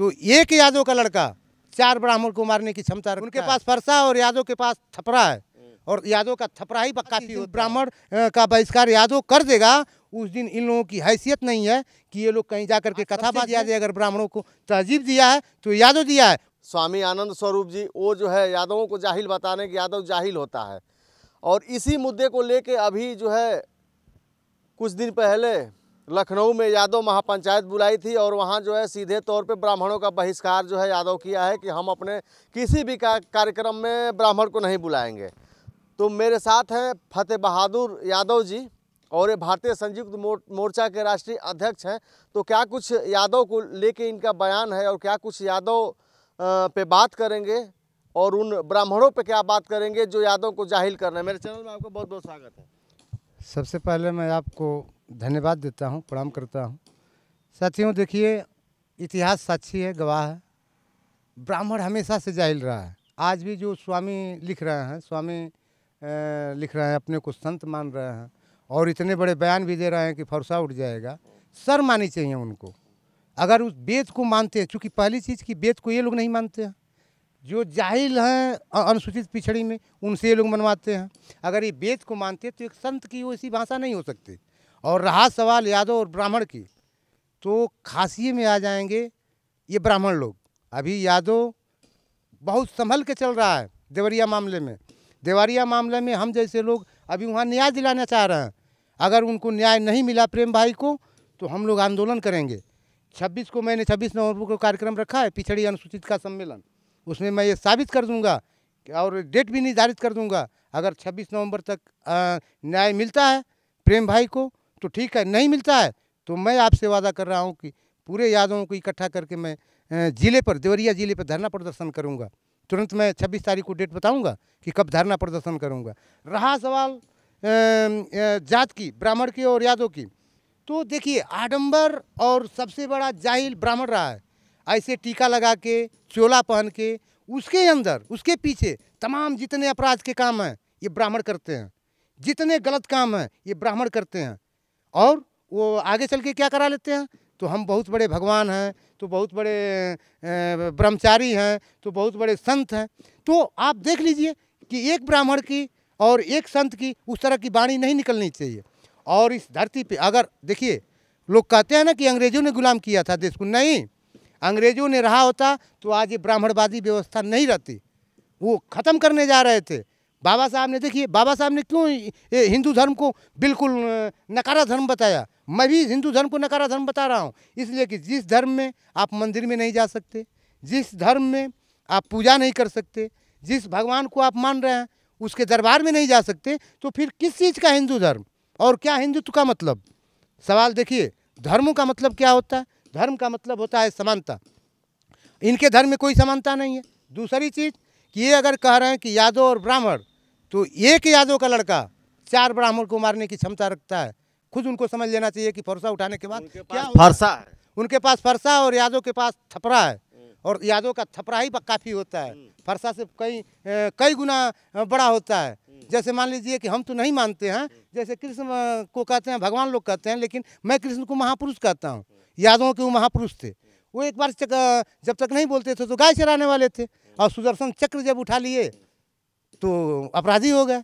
तो एक यादव का लड़का चार ब्राह्मण को मारने की क्षमता उनके पास फरसा और यादव के पास थपरा है हम्म। और यादव का थपरा ही काफ़ी अच्छा, ब्राह्मण का बहिष्कार यादव कर देगा उस दिन इन लोगों की हैसियत नहीं है कि ये लोग कहीं जा करके कथा बात दिया जाए अगर ब्राह्मणों को तहजीब दिया है तो यादव दिया है स्वामी आनंद स्वरूप जी वो जो है यादवों को जाहिल बताने की यादव जाहिल होता है और इसी मुद्दे को लेके अभी जो है कुछ दिन पहले लखनऊ में यादव महापंचायत बुलाई थी और वहाँ जो है सीधे तौर पे ब्राह्मणों का बहिष्कार जो है यादव किया है कि हम अपने किसी भी कार्यक्रम में ब्राह्मण को नहीं बुलाएंगे तो मेरे साथ हैं फतेह बहादुर यादव जी और ये भारतीय संयुक्त मोर्चा के राष्ट्रीय अध्यक्ष हैं तो क्या कुछ यादव को लेके इनका बयान है और क्या कुछ यादव पे बात करेंगे और उन ब्राह्मणों पे क्या बात करेंगे जो यादव को जाहिल रहे हैं मेरे चैनल में आपका बहुत बहुत स्वागत है सबसे पहले मैं आपको धन्यवाद देता हूँ प्रणाम करता हूँ साथियों देखिए इतिहास साक्षी है गवाह है ब्राह्मण हमेशा से जाहिल रहा है आज भी जो स्वामी लिख रहे हैं स्वामी लिख रहे हैं अपने को संत मान रहे हैं और इतने बड़े बयान भी दे रहे हैं कि फरसा उठ जाएगा सर मानी चाहिए उनको अगर उस वेद को मानते हैं क्योंकि पहली चीज़ की वेद को ये लोग नहीं मानते हैं जो जाहिल हैं अनुसूचित पिछड़ी में उनसे ये लोग मनवाते हैं अगर ये वेद को मानते हैं तो एक संत की ऐसी भाषा नहीं हो सकती और रहा सवाल यादव और ब्राह्मण की तो खासी में आ जाएंगे ये ब्राह्मण लोग अभी यादव बहुत संभल के चल रहा है देवरिया मामले में देवरिया मामले में हम जैसे लोग अभी वहाँ न्याय दिलाना चाह रहे हैं अगर उनको न्याय नहीं मिला प्रेम भाई को तो हम लोग आंदोलन करेंगे 26 को मैंने 26 नवंबर को कार्यक्रम रखा है पिछड़ी अनुसूचित का सम्मेलन उसमें मैं ये साबित कर दूंगा और डेट भी निर्धारित कर दूंगा अगर 26 नवंबर तक न्याय मिलता है प्रेम भाई को तो ठीक है नहीं मिलता है तो मैं आपसे वादा कर रहा हूँ कि पूरे यादवों को इकट्ठा करके मैं ज़िले पर देवरिया ज़िले पर धरना प्रदर्शन करूँगा तुरंत मैं छब्बीस तारीख को डेट बताऊँगा कि कब धरना प्रदर्शन करूँगा रहा सवाल जात की ब्राह्मण की और यादव की तो देखिए आडंबर और सबसे बड़ा जाहिल ब्राह्मण रहा है ऐसे टीका लगा के चोला पहन के उसके अंदर उसके पीछे तमाम जितने अपराध के काम हैं ये ब्राह्मण करते हैं जितने गलत काम हैं ये ब्राह्मण करते हैं और वो आगे चल के क्या करा लेते हैं तो हम बहुत बड़े भगवान हैं तो बहुत बड़े ब्रह्मचारी हैं तो बहुत बड़े संत हैं तो आप देख लीजिए कि एक ब्राह्मण की और एक संत की उस तरह की वाणी नहीं निकलनी चाहिए और इस धरती पे अगर देखिए लोग कहते हैं ना कि अंग्रेज़ों ने गुलाम किया था देश को नहीं अंग्रेज़ों ने रहा होता तो आज ये ब्राह्मणवादी व्यवस्था नहीं रहती वो ख़त्म करने जा रहे थे बाबा साहब ने देखिए बाबा साहब ने क्यों हिंदू धर्म को बिल्कुल नकारा धर्म बताया मैं भी हिंदू धर्म को नकारा धर्म बता रहा हूँ इसलिए कि जिस धर्म में आप मंदिर में नहीं जा सकते जिस धर्म में आप पूजा नहीं कर सकते जिस भगवान को आप मान रहे हैं उसके दरबार में नहीं जा सकते तो फिर किस चीज़ का हिंदू धर्म और क्या हिंदुत्व का मतलब सवाल देखिए धर्मों का मतलब क्या होता है धर्म का मतलब होता है समानता इनके धर्म में कोई समानता नहीं है दूसरी चीज़ कि ये अगर कह रहे हैं कि यादव और ब्राह्मण तो एक यादव का लड़का चार ब्राह्मण को मारने की क्षमता रखता है खुद उनको समझ लेना चाहिए कि फरसा उठाने के बाद क्या फरसा है उनके पास फरसा और यादव के पास थपरा है हम्म। और यादव का थपरा ही काफ़ी होता है हम्म। फरसा से कई कई गुना बड़ा होता है हम्म। जैसे मान लीजिए कि हम तो नहीं मानते हैं जैसे कृष्ण को कहते हैं भगवान लोग कहते हैं लेकिन मैं कृष्ण को महापुरुष कहता हूँ यादवों के वो महापुरुष थे वो एक बार जब तक नहीं बोलते थे तो गाय चराने वाले थे और सुदर्शन चक्र जब उठा लिए तो अपराधी हो गए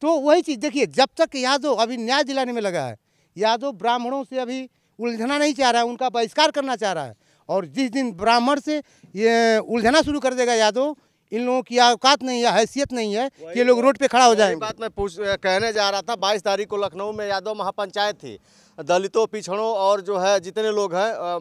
तो वही चीज़ देखिए जब तक यादव अभी न्याय दिलाने में लगा है यादव ब्राह्मणों से अभी उलझना नहीं चाह रहा है उनका बहिष्कार करना चाह रहा है और जिस दिन ब्राह्मण से ये उलझना शुरू कर देगा यादव इन लोगों की औकात नहीं है हैसियत नहीं है कि ये लोग रोड पे खड़ा हो जाए बात मैं पूछ कहने जा रहा था 22 तारीख को लखनऊ में यादव महापंचायत थी दलितों पिछड़ों और जो है जितने लोग हैं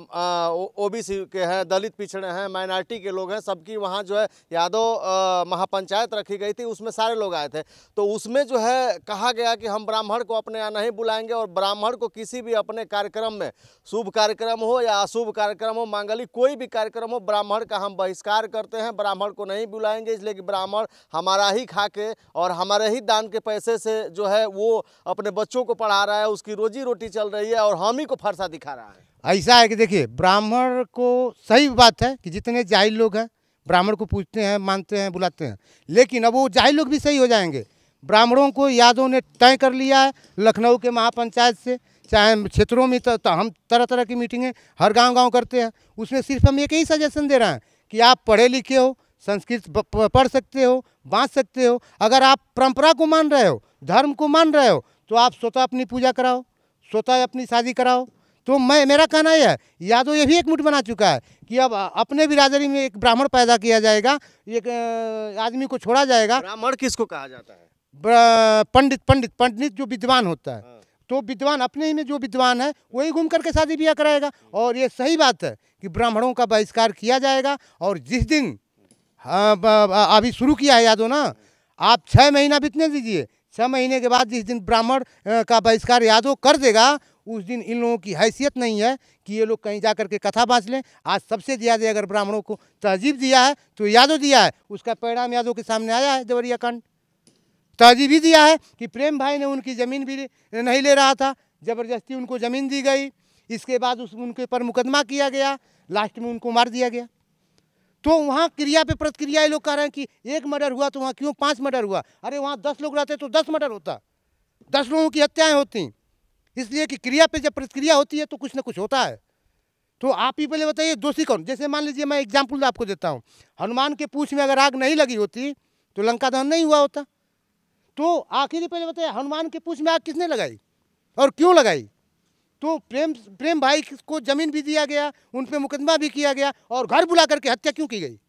ओबीसी के हैं दलित पिछड़े हैं माइनॉरिटी के लोग हैं सबकी वहाँ जो है यादव महापंचायत रखी गई थी उसमें सारे लोग आए थे तो उसमें जो है कहा गया कि हम ब्राह्मण को अपने यहाँ नहीं बुलाएंगे और ब्राह्मण को किसी भी अपने कार्यक्रम में शुभ कार्यक्रम हो या अशुभ कार्यक्रम हो मांगलिक कोई भी कार्यक्रम हो ब्राह्मण का हम बहिष्कार करते हैं ब्राह्मण को नहीं बुलाएंगे इसलिए कि ब्राह्मण हमारा ही खा के और हमारे ही दान के पैसे से जो है वो अपने बच्चों को पढ़ा रहा है उसकी रोजी रोटी चल चल रही है और हम ही को फरसा दिखा रहा है ऐसा है कि देखिए ब्राह्मण को सही बात है कि जितने जाहिल लोग हैं ब्राह्मण को पूछते हैं मानते हैं बुलाते हैं लेकिन अब वो जाहिल लोग भी सही हो जाएंगे ब्राह्मणों को यादों ने तय कर लिया है लखनऊ के महापंचायत से चाहे क्षेत्रों में तो, तो हम तरह तरह की मीटिंगें हर गांव गांव करते हैं उसमें सिर्फ हम एक ही सजेशन दे रहे हैं कि आप पढ़े लिखे हो संस्कृत पढ़ सकते हो बांध सकते हो अगर आप परंपरा को मान रहे हो धर्म को मान रहे हो तो आप स्वतः अपनी पूजा कराओ है अपनी शादी कराओ तो मैं मेरा कहना यह है यादव तो ये भी एक मुठ बना चुका है कि अब अपने बिरादरी में एक ब्राह्मण पैदा किया जाएगा एक आदमी को छोड़ा जाएगा ब्राह्मण किसको कहा जाता है पंडित पंडित पंडित जो विद्वान होता है हाँ। तो विद्वान अपने ही में जो विद्वान है वही घूम करके शादी ब्याह कराएगा और ये सही बात है कि ब्राह्मणों का बहिष्कार किया जाएगा और जिस दिन हाँ, अभी शुरू किया है यादव ना आप छः महीना बीतने दीजिए छः महीने के बाद जिस दिन ब्राह्मण का बहिष्कार यादव कर देगा उस दिन इन लोगों की हैसियत नहीं है कि ये लोग कहीं जा कर के कथा बाँच लें आज सबसे ज़्यादा अगर ब्राह्मणों को तहजीब दिया है तो यादव दिया है उसका परिणाम यादव के सामने आया है देवरिया कांड तहजीब ही दिया है कि प्रेम भाई ने उनकी ज़मीन भी नहीं ले रहा था ज़बरदस्ती उनको ज़मीन दी गई इसके बाद उस उनके ऊपर मुकदमा किया गया लास्ट में उनको मार दिया गया तो वहाँ क्रिया पे प्रतिक्रिया ये लोग कह रहे हैं कि एक मर्डर हुआ तो वहाँ क्यों पाँच मर्डर हुआ अरे वहाँ दस लोग रहते तो दस मर्डर होता दस लोगों की हत्याएँ होती इसलिए कि क्रिया पे जब प्रतिक्रिया होती है तो कुछ ना कुछ होता है तो आप ही पहले बताइए दोषी कौन जैसे मान लीजिए मैं एग्जाम्पल आपको देता हूँ हनुमान के पूछ में अगर आग नहीं लगी होती तो लंका दहन नहीं हुआ होता तो आखिर पहले बताइए हनुमान के पूछ में आग किसने लगाई और क्यों लगाई तो प्रेम प्रेम भाई को ज़मीन भी दिया गया उन पर मुकदमा भी किया गया और घर बुला करके हत्या क्यों की गई